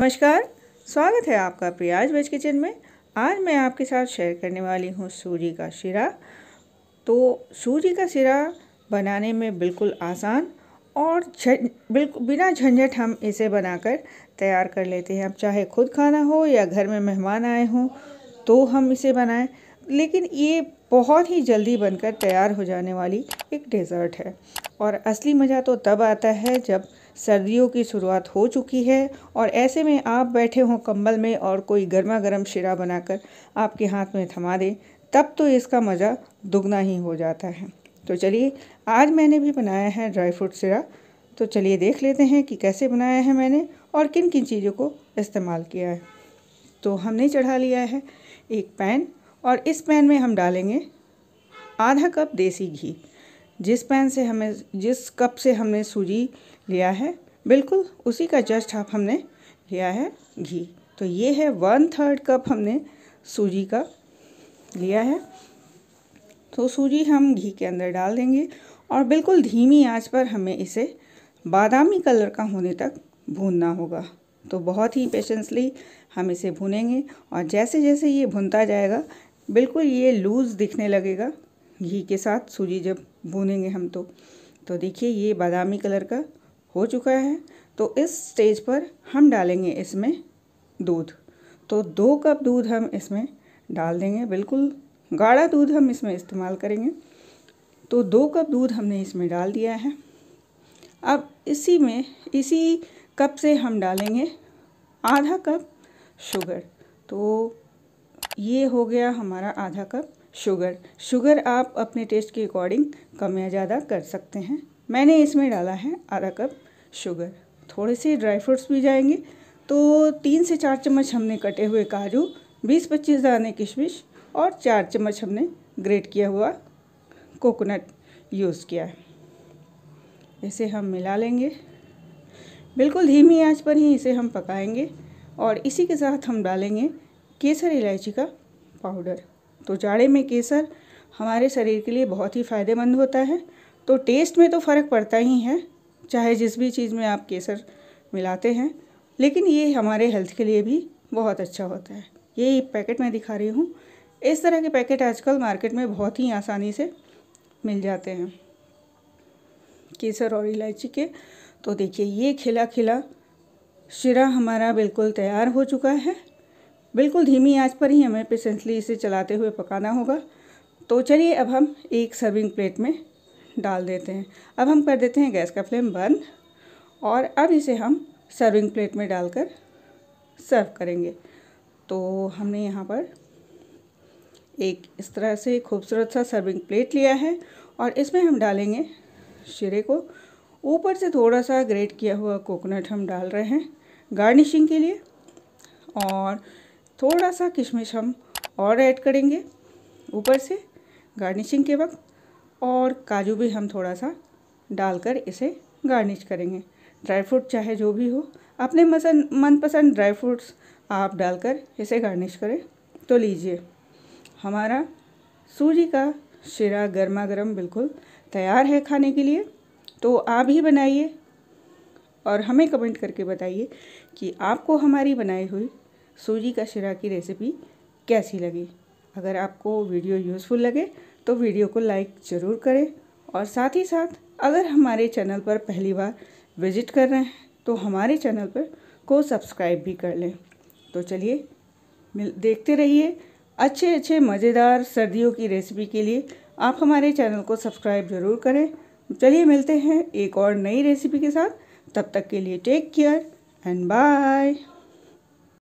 नमस्कार स्वागत है आपका प्रियाज वेज किचन में आज मैं आपके साथ शेयर करने वाली हूँ सूजी का शिरा तो सूजी का शिरा बनाने में बिल्कुल आसान और बिल्कुल बिना झंझट हम इसे बनाकर तैयार कर लेते हैं अब चाहे खुद खाना हो या घर में मेहमान आए हों तो हम इसे बनाएं लेकिन ये बहुत ही जल्दी बनकर तैयार हो जाने वाली एक डेज़र्ट है और असली मज़ा तो तब आता है जब सर्दियों की शुरुआत हो चुकी है और ऐसे में आप बैठे हों कंबल में और कोई गर्मा गर्म शिरा बनाकर आपके हाथ में थमा दे तब तो इसका मज़ा दुगना ही हो जाता है तो चलिए आज मैंने भी बनाया है ड्राई फ्रूट सिरा तो चलिए देख लेते हैं कि कैसे बनाया है मैंने और किन किन चीज़ों को इस्तेमाल किया है तो हमने चढ़ा लिया है एक पैन और इस पैन में हम डालेंगे आधा कप देसी घी जिस पैन से हमें जिस कप से हमने सूजी लिया है बिल्कुल उसी का जस्ट हाफ हमने लिया है घी तो ये है वन थर्ड कप हमने सूजी का लिया है तो सूजी हम घी के अंदर डाल देंगे और बिल्कुल धीमी आंच पर हमें इसे बादामी कलर का होने तक भूनना होगा तो बहुत ही पेशेंसली हम इसे भूनेंगे और जैसे जैसे ये भुनता जाएगा बिल्कुल ये लूज़ दिखने लगेगा घी के साथ सूजी जब भूनेंगे हम तो तो देखिए ये बादामी कलर का हो चुका है तो इस स्टेज पर हम डालेंगे इसमें दूध तो दो कप दूध हम इसमें डाल देंगे बिल्कुल गाढ़ा दूध हम इसमें इस्तेमाल करेंगे तो दो कप दूध हमने इसमें डाल दिया है अब इसी में इसी कप से हम डालेंगे आधा कप शुगर तो ये हो गया हमारा आधा कप शुगर शुगर आप अपने टेस्ट के अकॉर्डिंग कम या ज़्यादा कर सकते हैं मैंने इसमें डाला है आधा कप शुगर थोड़े से ड्राई फ्रूट्स भी जाएंगे तो तीन से चार चम्मच हमने कटे हुए काजू बीस पच्चीस दाने किशमिश और चार चम्मच हमने ग्रेट किया हुआ कोकोनट यूज़ किया है इसे हम मिला लेंगे बिल्कुल धीमी आंच पर ही इसे हम पकाएंगे और इसी के साथ हम डालेंगे केसर इलायची का पाउडर तो जाड़े में केसर हमारे शरीर के लिए बहुत ही फ़ायदेमंद होता है तो टेस्ट में तो फ़र्क पड़ता ही है चाहे जिस भी चीज़ में आप केसर मिलाते हैं लेकिन ये हमारे हेल्थ के लिए भी बहुत अच्छा होता है ये पैकेट मैं दिखा रही हूँ इस तरह के पैकेट आजकल मार्केट में बहुत ही आसानी से मिल जाते हैं केसर और इलायची के तो देखिए ये खिला खिला शिरा हमारा बिल्कुल तैयार हो चुका है बिल्कुल धीमी आंच पर ही हमें पेशेंसली इसे चलाते हुए पकाना होगा तो चलिए अब हम एक सर्विंग प्लेट में डाल देते हैं अब हम कर देते हैं गैस का फ्लेम बंद और अब इसे हम सर्विंग प्लेट में डालकर सर्व करेंगे तो हमने यहाँ पर एक इस तरह से खूबसूरत सा सर्विंग प्लेट लिया है और इसमें हम डालेंगे शिरे को ऊपर से थोड़ा सा ग्रेट किया हुआ कोकोनट हम डाल रहे हैं गार्निशिंग के लिए और थोड़ा सा किशमिश हम और ऐड करेंगे ऊपर से गार्निशिंग के वक्त और काजू भी हम थोड़ा सा डालकर इसे गार्निश करेंगे ड्राई फ्रूट चाहे जो भी हो अपने मसन मनपसंद ड्राई फ्रूट्स आप डालकर इसे गार्निश करें तो लीजिए हमारा सूजी का शिरा गर्मा गर्म बिल्कुल तैयार है खाने के लिए तो आप ही बनाइए और हमें कमेंट करके बताइए कि आपको हमारी बनाई हुई सूजी का शिरा की रेसिपी कैसी लगी अगर आपको वीडियो यूज़फुल लगे तो वीडियो को लाइक ज़रूर करें और साथ ही साथ अगर हमारे चैनल पर पहली बार विज़िट कर रहे हैं तो हमारे चैनल पर को सब्सक्राइब भी कर लें तो चलिए मिल देखते रहिए अच्छे अच्छे मज़ेदार सर्दियों की रेसिपी के लिए आप हमारे चैनल को सब्सक्राइब ज़रूर करें चलिए मिलते हैं एक और नई रेसिपी के साथ तब तक के लिए टेक केयर एंड बाय